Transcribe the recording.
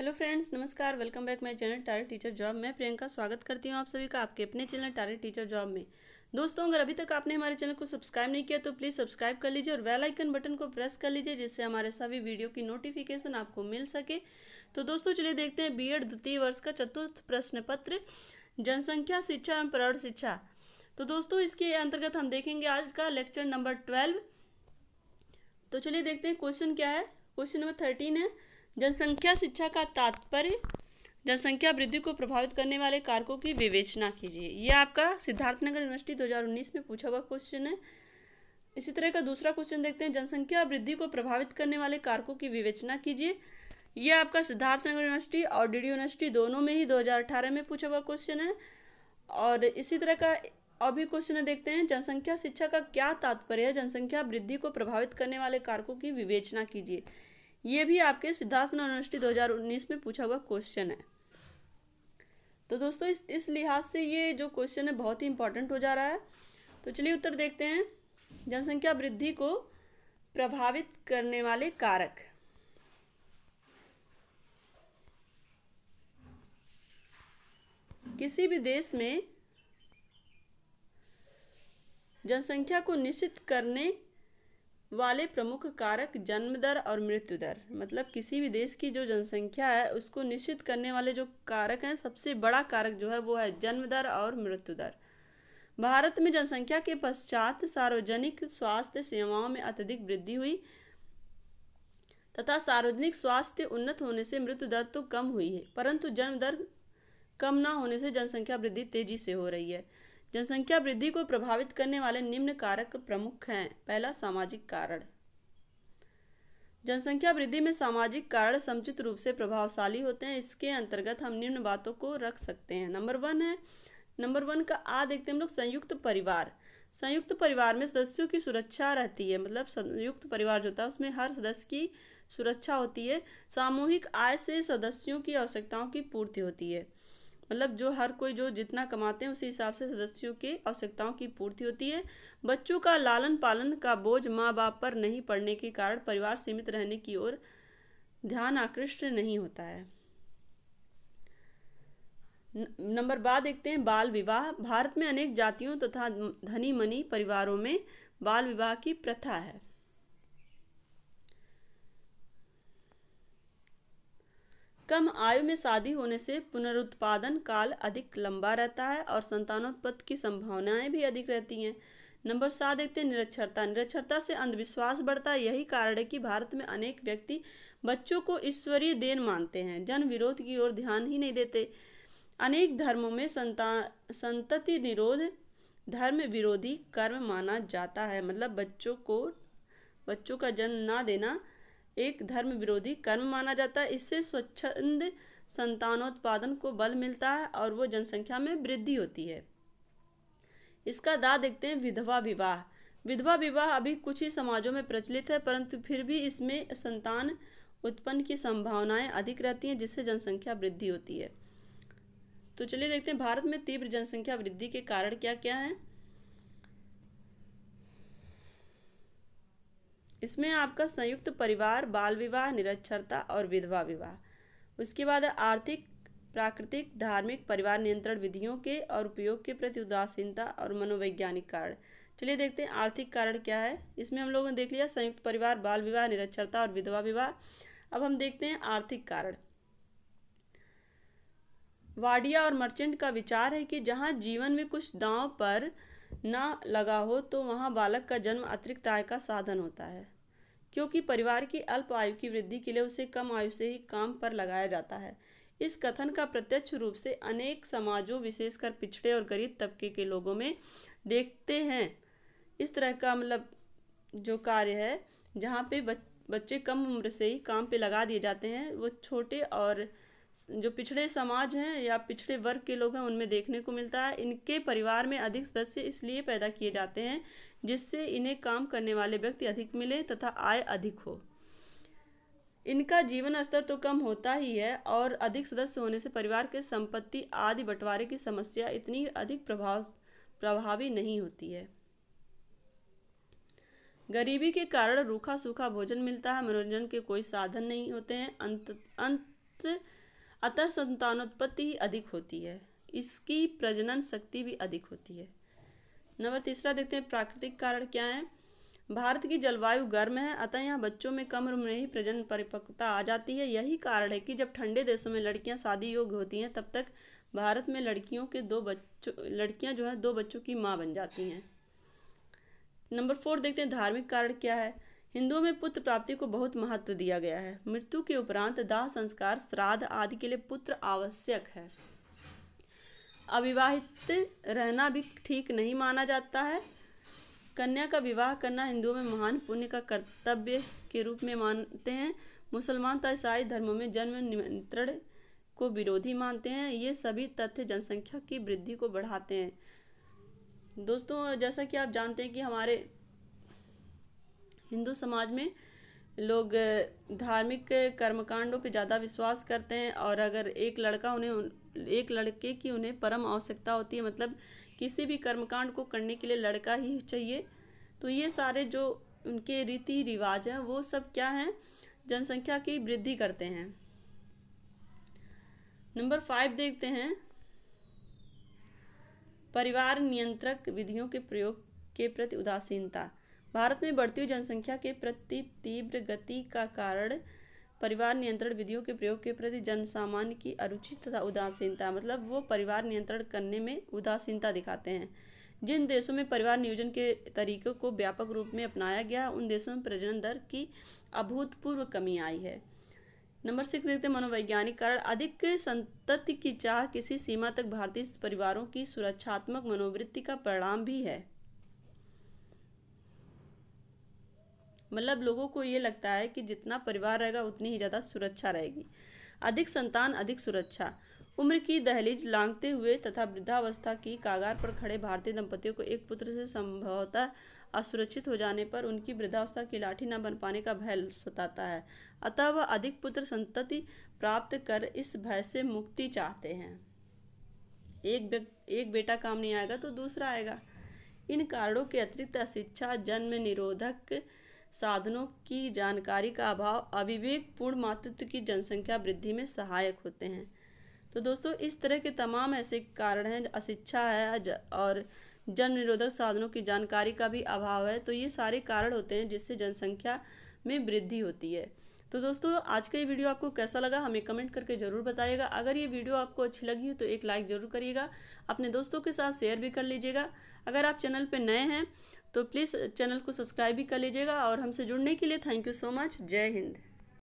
hello friends नमस्कार welcome back my channel टारे teacher job मैं प्रियंका स्वागत करती हूँ आप सभी का आपके अपने चैनल टारे टीचर जॉब में दोस्तों अगर अभी तक आपने हमारे चैनल को सब्सक्राइब नहीं किया तो प्लीज़ सब्सक्राइब कर लीजिए और वेल आइकन बटन को प्रेस कर लीजिए जिससे हमारे सभी वीडियो की नोटिफिकेशन आपको मिल सके तो दोस्तों चलिए देखते हैं बी द्वितीय वर्ष का चतुर्थ प्रश्न पत्र जनसंख्या शिक्षा एवं प्रौढ़ शिक्षा तो दोस्तों इसके अंतर्गत हम देखेंगे आज का लेक्चर नंबर ट्वेल्व तो चलिए देखते हैं क्वेश्चन क्या है क्वेश्चन नंबर थर्टीन है जनसंख्या शिक्षा का तात्पर्य जनसंख्या वृद्धि को प्रभावित करने वाले कारकों की विवेचना कीजिए ये आपका सिद्धार्थनगर यूनिवर्सिटी 2019 में पूछा हुआ क्वेश्चन है इसी तरह का दूसरा क्वेश्चन देखते हैं जनसंख्या वृद्धि को प्रभावित करने वाले कारकों की विवेचना कीजिए यह आपका सिद्धार्थनगर यूनिवर्सिटी और डी यूनिवर्सिटी दोनों में ही दो में पूछा हुआ क्वेश्चन है और इसी तरह का और भी क्वेश्चन देखते हैं जनसंख्या शिक्षा का क्या तात्पर्य है जनसंख्या वृद्धि को प्रभावित करने वाले कारकों की विवेचना कीजिए ये भी आपके सिद्धार्थ यूनिवर्सिटी 2019 में पूछा हुआ क्वेश्चन है तो दोस्तों इस इस लिहाज से ये जो क्वेश्चन है बहुत ही इंपॉर्टेंट हो जा रहा है तो चलिए उत्तर देखते हैं जनसंख्या वृद्धि को प्रभावित करने वाले कारक किसी भी देश में जनसंख्या को निश्चित करने वाले प्रमुख कारक जन्म दर और मृत्यु दर मतलब किसी भी देश की जो जनसंख्या है उसको निश्चित करने वाले जो कारक हैं सबसे बड़ा कारक जो है वो है जन्म दर और मृत्यु दर भारत में जनसंख्या के पश्चात सार्वजनिक स्वास्थ्य सेवाओं में अत्यधिक वृद्धि हुई तथा सार्वजनिक स्वास्थ्य उन्नत होने से मृत्यु दर तो कम हुई है परंतु जन्म दर कम ना होने से जनसंख्या वृद्धि तेजी से हो रही है जनसंख्या वृद्धि को प्रभावित करने वाले निम्न कारक प्रमुख हैं पहला सामाजिक कारण जनसंख्या वृद्धि में सामाजिक कारण समुचित रूप से प्रभावशाली होते हैं इसके अंतर्गत हम निम्न बातों को रख सकते हैं नंबर वन है नंबर वन का आ देखते हैं हम लोग संयुक्त परिवार संयुक्त परिवार में सदस्यों की सुरक्षा रहती है मतलब संयुक्त परिवार जो होता है उसमें हर सदस्य की सुरक्षा होती है सामूहिक आय से सदस्यों की आवश्यकताओं की पूर्ति होती है मतलब जो हर कोई जो जितना कमाते हैं उसी हिसाब से सदस्यों की आवश्यकताओं की पूर्ति होती है बच्चों का लालन पालन का बोझ माँ बाप पर नहीं पड़ने के कारण परिवार सीमित रहने की ओर ध्यान आकृष्ट नहीं होता है नंबर बाद देखते हैं बाल विवाह भारत में अनेक जातियों तथा तो धनी मनी परिवारों में बाल विवाह की प्रथा है कम आयु में शादी होने से पुनरुत्पादन काल अधिक लंबा रहता है और संतानोत्पत्ति की संभावनाएं भी अधिक रहती हैं नंबर सात देखते हैं निरक्षरता निरक्षरता से अंधविश्वास बढ़ता है यही कारण है कि भारत में अनेक व्यक्ति बच्चों को ईश्वरीय देन मानते हैं जन विरोध की ओर ध्यान ही नहीं देते अनेक धर्मों में संतान संतति निरोध धर्म विरोधी कर्म माना जाता है मतलब बच्चों को बच्चों का जन्म ना देना एक धर्म विरोधी कर्म माना जाता है इससे स्वच्छंद संतानोत्पादन को बल मिलता है और वो जनसंख्या में वृद्धि होती है इसका दा देखते हैं विधवा विवाह विधवा विवाह अभी कुछ ही समाजों में प्रचलित है परंतु फिर भी इसमें संतान उत्पन्न की संभावनाएं अधिक रहती हैं जिससे जनसंख्या वृद्धि होती है तो चलिए देखते हैं भारत में तीव्र जनसंख्या वृद्धि के कारण क्या क्या हैं इसमें आपका संयुक्त परिवार बाल विवाह निरक्षरता और विधवा विवाह उसके बाद आर्थिक प्राकृतिक धार्मिक परिवार नियंत्रण विधियों के और उपयोग के प्रति उदासीनता और मनोवैज्ञानिक कारण चलिए देखते हैं आर्थिक कारण क्या है इसमें हम लोगों ने देख लिया संयुक्त परिवार बाल विवाह निरक्षरता और विधवा विवाह अब हम देखते हैं आर्थिक कारण वाडिया और मर्चेंट का विचार है कि जहाँ जीवन में कुछ दांव पर न लगा हो तो वहाँ बालक का जन्म अतिरिक्त आय का साधन होता है क्योंकि परिवार की अल्प आयु की वृद्धि के लिए उसे कम आयु से ही काम पर लगाया जाता है इस कथन का प्रत्यक्ष रूप से अनेक समाजों विशेषकर पिछड़े और गरीब तबके के लोगों में देखते हैं इस तरह का मतलब जो कार्य है जहाँ पे बच्चे कम उम्र से ही काम पे लगा दिए जाते हैं वो छोटे और जो पिछड़े समाज हैं या पिछड़े वर्ग के लोग हैं उनमें देखने को मिलता है इनके परिवार में अधिक सदस्य इसलिए पैदा किए जाते हैं जिससे इन्हें काम करने वाले व्यक्ति अधिक मिले तथा आय अधिक हो इनका जीवन स्तर तो कम होता ही है और अधिक सदस्य होने से परिवार के संपत्ति आदि बंटवारे की समस्या इतनी अधिक प्रभाव प्रभावी नहीं होती है गरीबी के कारण रूखा सूखा भोजन मिलता है मनोरंजन के कोई साधन नहीं होते हैं अंत अंत अतः संतानोत्पत्ति ही अधिक होती है इसकी प्रजनन शक्ति भी अधिक होती है नंबर तीसरा देखते हैं प्राकृतिक कारण क्या है भारत की जलवायु गर्म है अतः यहाँ बच्चों में कम उम्र में ही प्रजनन परिपक्वता आ जाती है यही कारण है कि जब ठंडे देशों में लड़कियाँ शादी योग्य होती हैं तब तक भारत में लड़कियों के दो बच्चों लड़कियाँ जो हैं दो बच्चों की माँ बन जाती हैं नंबर फोर देखते हैं धार्मिक कारण क्या है हिंदुओं में पुत्र प्राप्ति को बहुत महत्व दिया गया है मृत्यु के उपरांत दाह संस्कार श्राद्ध आदि के लिए पुत्र आवश्यक है अविवाहित रहना भी ठीक नहीं माना जाता है कन्या का विवाह करना हिंदुओं में महान पुण्य का कर्तव्य के रूप में मानते हैं मुसलमान तथा तो ईसाई धर्मों में जन्म निमंत्रण को विरोधी मानते हैं ये सभी तथ्य जनसंख्या की वृद्धि को बढ़ाते हैं दोस्तों जैसा कि आप जानते हैं कि हमारे हिंदू समाज में लोग धार्मिक कर्मकांडों पर ज़्यादा विश्वास करते हैं और अगर एक लड़का उन्हें एक लड़के की उन्हें परम आवश्यकता होती है मतलब किसी भी कर्मकांड को करने के लिए लड़का ही चाहिए तो ये सारे जो उनके रीति रिवाज हैं वो सब क्या हैं जनसंख्या की वृद्धि करते हैं नंबर फाइव देखते हैं परिवार नियंत्रक विधियों के प्रयोग के प्रति उदासीनता भारत में बढ़ती हुई जनसंख्या के प्रति तीव्र गति का कारण परिवार नियंत्रण विधियों के प्रयोग के प्रति जनसामान्य की अरुचि तथा उदासीनता मतलब वो परिवार नियंत्रण करने में उदासीनता दिखाते हैं जिन देशों में परिवार नियोजन के तरीकों को व्यापक रूप में अपनाया गया उन देशों में प्रजनन दर की अभूतपूर्व कमी आई है नंबर सिक्स देखते मनोवैज्ञानिक कारण अधिक संतति की चाह किसी सीमा तक भारतीय परिवारों की सुरक्षात्मक मनोवृत्ति का परिणाम भी है मतलब लोगों को ये लगता है कि जितना परिवार रहेगा उतनी ही ज़्यादा सुरक्षा रहेगी अधिक संतान अधिक सुरक्षा उम्र की दहलीज लांगते हुए तथा वृद्धावस्था की कागार पर खड़े भारतीय दंपतियों को एक पुत्र से संभवतः असुरक्षित हो जाने पर उनकी वृद्धावस्था की लाठी न बन पाने का भय सताता है अतः वह अधिक पुत्र संतति प्राप्त कर इस भय से मुक्ति चाहते हैं एक बे, एक बेटा काम नहीं आएगा तो दूसरा आएगा इन कारणों के अतिरिक्त अशिक्षा जन्म निरोधक साधनों की जानकारी का अभाव अविवेकपूर्ण मातृत्व की जनसंख्या वृद्धि में सहायक होते हैं तो दोस्तों इस तरह के तमाम ऐसे कारण हैं अशिक्षा है और जन निरोधक साधनों की जानकारी का भी अभाव है तो ये सारे कारण होते हैं जिससे जनसंख्या में वृद्धि होती है तो दोस्तों आज का ये वीडियो आपको कैसा लगा हमें कमेंट करके ज़रूर बताइएगा अगर ये वीडियो आपको अच्छी लगी हो तो एक लाइक ज़रूर करिएगा अपने दोस्तों के साथ शेयर भी कर लीजिएगा अगर आप चैनल पर नए हैं तो प्लीज़ चैनल को सब्सक्राइब भी कर लीजिएगा और हमसे जुड़ने के लिए थैंक यू सो मच जय हिंद